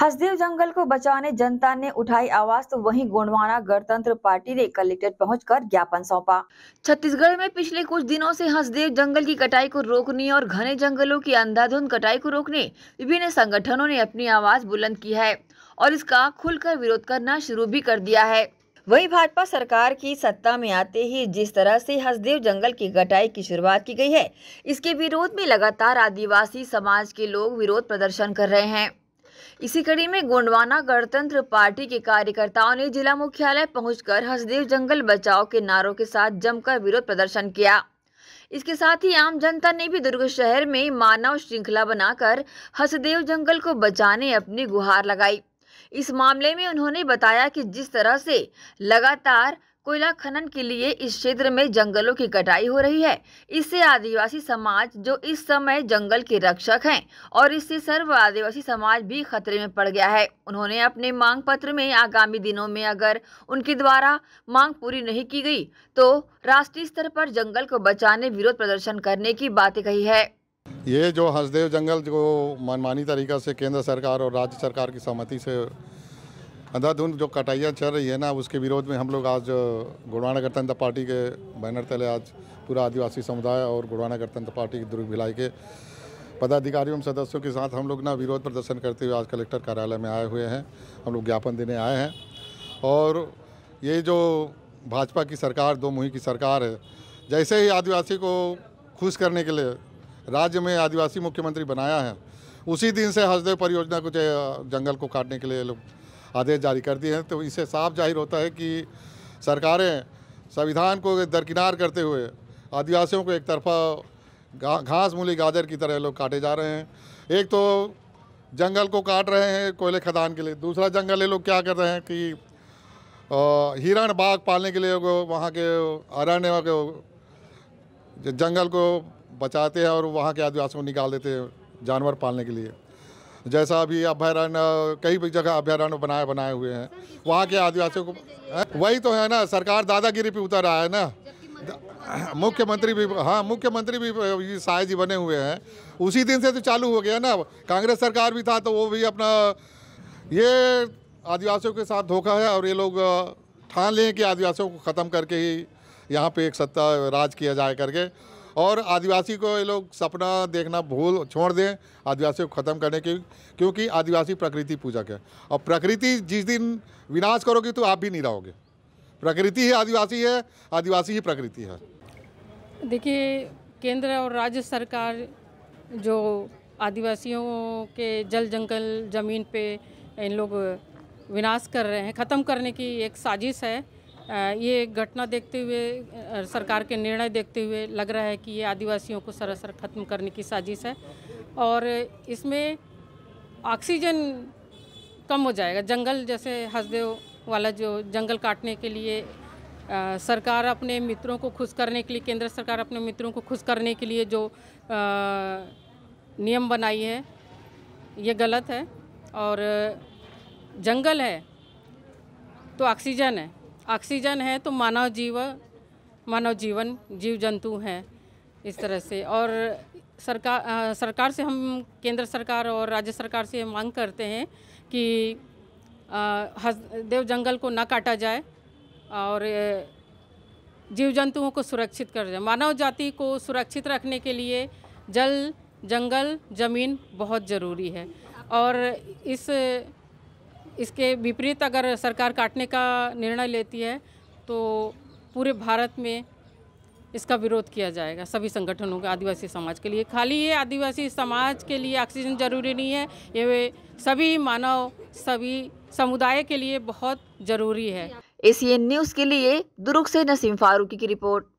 हसदेव जंगल को बचाने जनता ने उठाई आवाज तो वहीं गोंडवाना गणतंत्र पार्टी ने कलेक्ट्रेट पहुंचकर ज्ञापन सौंपा छत्तीसगढ़ में पिछले कुछ दिनों से हसदेव जंगल की कटाई को रोकने और घने जंगलों की अंधाधुंध कटाई को रोकने विभिन्न संगठनों ने अपनी आवाज बुलंद की है और इसका खुलकर विरोध करना शुरू भी कर दिया है वही भाजपा सरकार की सत्ता में आते ही जिस तरह से हसदेव जंगल की कटाई की शुरुआत की गई है इसके विरोध में लगातार आदिवासी समाज के लोग विरोध प्रदर्शन कर रहे हैं इसी कड़ी में गोंडवाना गणतंत्र पार्टी के कार्यकर्ताओं ने जिला मुख्यालय पहुंचकर हसदेव जंगल बचाओ के नारों के साथ जमकर विरोध प्रदर्शन किया इसके साथ ही आम जनता ने भी दुर्ग शहर में मानव श्रृंखला बनाकर हसदेव जंगल को बचाने अपनी गुहार लगाई इस मामले में उन्होंने बताया कि जिस तरह से लगातार कोयला खनन के लिए इस क्षेत्र में जंगलों की कटाई हो रही है इससे आदिवासी समाज जो इस समय जंगल के रक्षक हैं और इससे सर्व आदिवासी समाज भी खतरे में पड़ गया है उन्होंने अपने मांग पत्र में आगामी दिनों में अगर उनके द्वारा मांग पूरी नहीं की गई तो राष्ट्रीय स्तर पर जंगल को बचाने विरोध प्रदर्शन करने की बातें कही है ये जो हंसदेव जंगल जो मनमानी तरीका से केंद्र सरकार और राज्य सरकार की सहमति से अंधाधुंध जो कटाइयाँ चल रही है ना उसके विरोध में हम लोग आज गुड़वाना गणतंत्र पार्टी के बैनर तले आज पूरा आदिवासी समुदाय और गुड़वाना गणतंत्र पार्टी की दुर्ग भिलाई के पदाधिकारियों एवं सदस्यों के साथ हम लोग ना विरोध प्रदर्शन करते हुए आज कलेक्टर कार्यालय में आए हुए हैं हम लोग ज्ञापन देने आए हैं और ये जो भाजपा की सरकार दो मुही की सरकार है जैसे ही आदिवासी को खुश करने के लिए राज्य में आदिवासी मुख्यमंत्री बनाया है उसी दिन से हसदेव परियोजना को जंगल को काटने के लिए लोग आदेश जारी कर दिए हैं तो इससे साफ जाहिर होता है कि सरकारें संविधान को दरकिनार करते हुए आदिवासियों को एक तरफा घास मूली गाजर की तरह लोग काटे जा रहे हैं एक तो जंगल को काट रहे हैं कोयले खदान के लिए दूसरा जंगल ये लोग क्या कर रहे हैं कि हिरण बाघ पालने के लिए वहाँ के अरण्य के जंगल को बचाते हैं और वहाँ के आदिवासियों को निकाल देते हैं जानवर पालने के लिए जैसा अभी अभ्यारण्य कई भी जगह अभ्यारण्य बनाए बनाए हुए हैं वहाँ के आदिवासियों को वही तो है ना सरकार दादागिरी पे उतर रहा है ना मुख्यमंत्री भी हाँ मुख्यमंत्री भी साय जी बने हुए हैं उसी दिन से तो चालू हो गया ना कांग्रेस सरकार भी था तो वो भी अपना ये आदिवासियों के साथ धोखा है और ये लोग ठान लें कि आदिवासियों को ख़त्म करके ही यहाँ पे एक सत्ता राज किया जाए करके और आदिवासी को ये लोग सपना देखना भूल छोड़ दें आदिवासी को ख़त्म करने की क्योंकि आदिवासी प्रकृति पूजक है और प्रकृति जिस दिन विनाश करोगी तो आप भी नहीं रहोगे प्रकृति ही आदिवासी है आदिवासी ही प्रकृति है देखिए केंद्र और राज्य सरकार जो आदिवासियों के जल जंगल ज़मीन पे इन लोग विनाश कर रहे हैं ख़त्म करने की एक साजिश है ये घटना देखते हुए सरकार के निर्णय देखते हुए लग रहा है कि ये आदिवासियों को सरासर खत्म करने की साजिश है और इसमें ऑक्सीजन कम हो जाएगा जंगल जैसे हसदेव वाला जो जंगल काटने के लिए आ, सरकार अपने मित्रों को खुश करने के लिए केंद्र सरकार अपने मित्रों को खुश करने के लिए जो आ, नियम बनाई है ये गलत है और जंगल है तो ऑक्सीजन है ऑक्सीजन है तो मानव जीव मानव जीवन जीव जंतु हैं इस तरह से और सरकार आ, सरकार से हम केंद्र सरकार और राज्य सरकार से मांग करते हैं कि देव जंगल को ना काटा जाए और जीव जंतुओं को सुरक्षित कर जाए मानव जाति को सुरक्षित रखने के लिए जल जंगल ज़मीन बहुत ज़रूरी है और इस इसके विपरीत अगर सरकार काटने का निर्णय लेती है तो पूरे भारत में इसका विरोध किया जाएगा सभी संगठनों के आदिवासी समाज के लिए खाली ये आदिवासी समाज के लिए ऑक्सीजन जरूरी नहीं है ये सभी मानव सभी समुदाय के लिए बहुत जरूरी है एसीएन न्यूज़ के लिए दुर्ग से नसीम फारूकी की रिपोर्ट